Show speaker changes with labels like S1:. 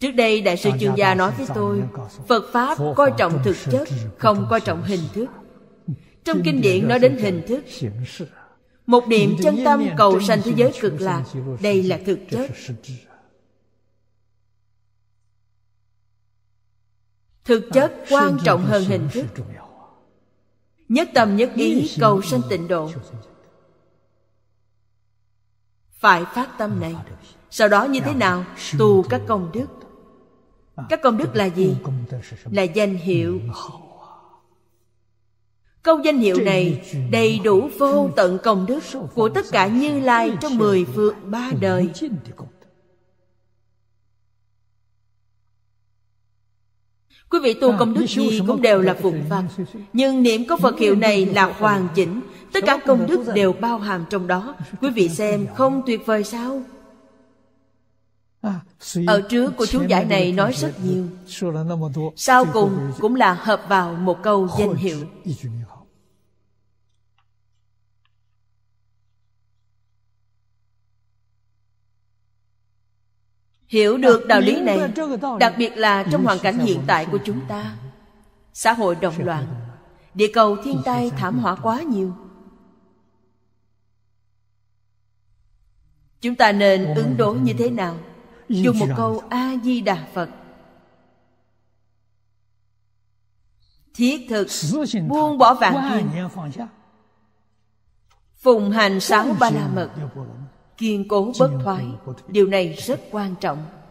S1: Trước đây Đại sư Chương Gia nói với tôi Phật Pháp coi trọng thực chất Không coi trọng hình thức Trong kinh điển nói đến hình thức Một niệm chân tâm cầu sanh thế giới cực lạc Đây là thực chất Thực à, chất quan trọng hơn hình thức Nhất tâm nhất ý cầu sanh tịnh độ phải phát tâm này sau đó như thế nào tu các công đức các công đức là gì là danh hiệu câu danh hiệu này đầy đủ vô tận công đức của tất cả như lai trong mười phương ba đời Quý vị tu công đức gì cũng đều là phụng văn Nhưng niệm có Phật hiệu này là hoàn chỉnh tất cả công đức đều bao hàm trong đó quý vị xem không tuyệt vời sao à, ở trước của chú giải này nói rất nhiều sau cùng cũng là hợp vào một câu danh hiệu hiểu được đạo lý này đặc biệt là trong hoàn cảnh hiện tại của chúng ta xã hội động loạn địa cầu thiên tai thảm họa quá nhiều chúng ta nên ứng đối như thế nào dùng một câu a di đà phật thiết thực buông bỏ vạn duyên phùng hành sáu ba la mật kiên cố bất thoái điều này rất quan trọng